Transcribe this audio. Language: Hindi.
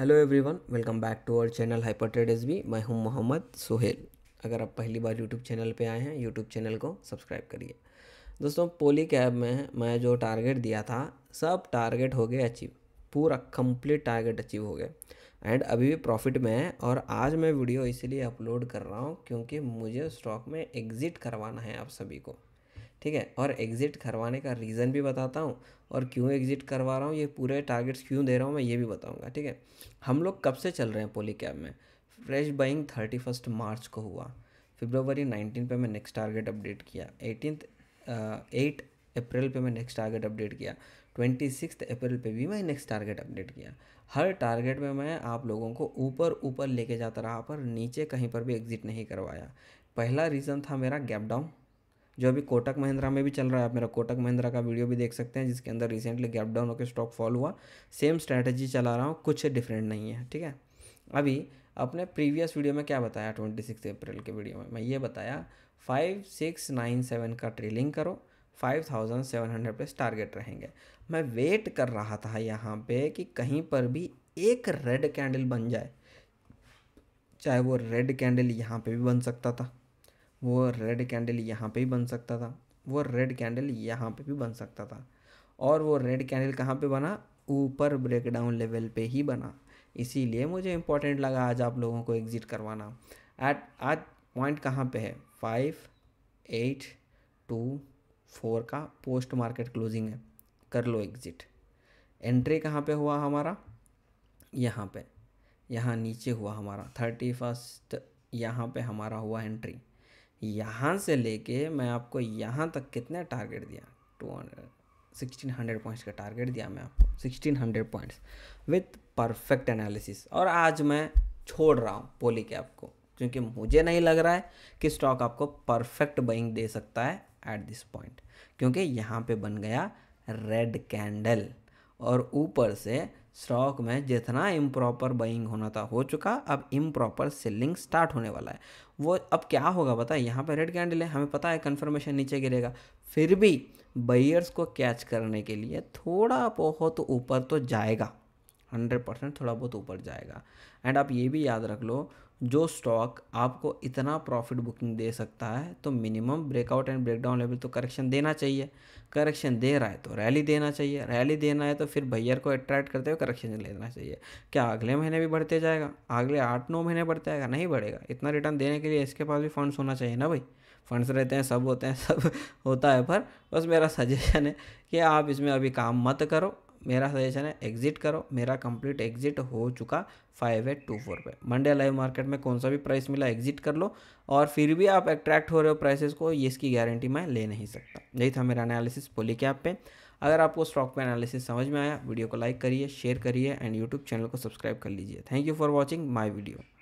hello everyone welcome back to our channel hyper trades मैं हूं मोहम्मद सोहेल अगर आप पहली बार यूट्यूब चैनल पे आए हैं यूट्यूब चैनल को सब्सक्राइब करिए दोस्तों पोली कैब में मैं जो टारगेट दिया था सब टारगेट हो गए अचीव पूरा कंप्लीट टारगेट अचीव हो गए एंड अभी भी प्रॉफिट में है और आज मैं वीडियो इसलिए अपलोड कर रहा हूँ क्योंकि मुझे स्टॉक में एग्ज़िट करवाना है आप सभी को ठीक है और एग्ज़िट करवाने का रीज़न भी बताता हूँ और क्यों एग्ज़िट करवा रहा हूँ ये पूरे टारगेट्स क्यों दे रहा हूँ मैं ये भी बताऊँगा ठीक है हम लोग कब से चल रहे हैं पोली कैब में fresh buying thirty first March को हुआ फेब्रवरी नाइनटीन पे मैं नेक्स्ट टारगेट अपडेट किया एटीन एट अप्रैल पे मैं नेक्स्ट टारगेट अपडेट किया ट्वेंटी सिक्स अप्रैल पे भी मैं नेक्स्ट टारगेट अपडेट किया हर टारगेट में मैं आप लोगों को ऊपर ऊपर लेके जाता रहा पर नीचे कहीं पर भी एग्ज़िट नहीं करवाया पहला रीज़न था मेरा गैप डाउन जो अभी कोटक महिंद्रा में भी चल रहा है आप मेरा कोटक महिंद्रा का वीडियो भी देख सकते हैं जिसके अंदर रिसेंटली गैप डाउन होकर स्टॉक फॉल हुआ सेम स्ट्रैटेजी चला रहा हूँ कुछ डिफरेंट नहीं है ठीक है अभी अपने प्रीवियस वीडियो में क्या बताया ट्वेंटी सिक्स अप्रैल के वीडियो में मैं ये बताया फाइव सिक्स नाइन सेवन का ट्रेलिंग करो five thousand seven hundred plus target रहेंगे मैं वेट कर रहा था यहाँ पे कि कहीं पर भी एक रेड कैंडल बन जाए चाहे वो रेड कैंडल यहाँ पे भी बन सकता था वो रेड कैंडल यहाँ पे भी बन सकता था वो रेड कैंडल यहाँ पे भी बन सकता था और वो रेड कैंडल कहाँ पे बना ऊपर ब्रेकडाउन लेवल पे ही बना इसीलिए मुझे इम्पोर्टेंट लगा आज आप लोगों को एग्ज़िट करवाना एट आज पॉइंट कहाँ पे है फाइव एट टू फोर का पोस्ट मार्केट क्लोजिंग है कर लो एग्ज़िट एंट्री कहाँ पे हुआ हमारा यहाँ पे यहाँ नीचे हुआ हमारा थर्टी फर्स्ट यहाँ पे हमारा हुआ एंट्री यहाँ से लेके मैं आपको यहाँ तक कितने टारगेट दिया two hundred sixteen hundred points का टारगेट दिया मैं आपको sixteen hundred points with perfect analysis और आज मैं छोड़ रहा हूँ पोली कैप को क्योंकि मुझे नहीं लग रहा है कि स्टॉक आपको परफेक्ट बाइंग दे सकता है एट दिस पॉइंट क्योंकि यहाँ पे बन गया रेड कैंडल और ऊपर से स्टॉक में जितना इम्प्रॉपर बइंग होना था हो चुका अब इम्प्रॉपर सेलिंग स्टार्ट होने वाला है वो अब क्या होगा पता है यहाँ पर रेड कैंडल है हमें पता है कन्फर्मेशन नीचे गिरेगा फिर भी बइयर्स को कैच करने के लिए थोड़ा बहुत ऊपर तो जाएगा हंड्रेड परसेंट थोड़ा बहुत ऊपर जाएगा एंड आप ये भी याद रख लो जो स्टॉक आपको इतना प्रॉफिट बुकिंग दे सकता है तो minimum breakout and breakdown level तो करेक्शन देना चाहिए करेक्शन दे रहा है तो रैली देना चाहिए रैली देना है तो फिर भैया को अट्रैक्ट करते हुए करेक्शन लेना चाहिए क्या अगले महीने भी बढ़ते जाएगा अगले आठ नौ महीने बढ़ते जाएगा नहीं बढ़ेगा इतना रिटर्न देने के लिए इसके पास भी फंड्स होना चाहिए ना भाई फंड्स रहते हैं सब होते हैं सब होता है पर बस मेरा सजेशन है कि आप इसमें अभी काम मत करो मेरा सजेशन है एग्जिट करो मेरा कंप्लीट एग्जिट हो चुका फाइव एट टू फोर पे मंडे लाइव मार्केट में कौन सा भी प्राइस मिला एग्जिट कर लो और फिर भी आप अट्रैक्ट हो रहे हो प्राइसेस को ये इसकी गारंटी मैं ले नहीं सकता यही था मेरा एनालिसिस पोली कैप पे अगर आपको स्टॉक पे एनालिसिस समझ में आया वीडियो को लाइक करिए शेयर करिए एंड यूट्यूब चैनल को सब्सक्राइब कर लीजिए thank you for watching my video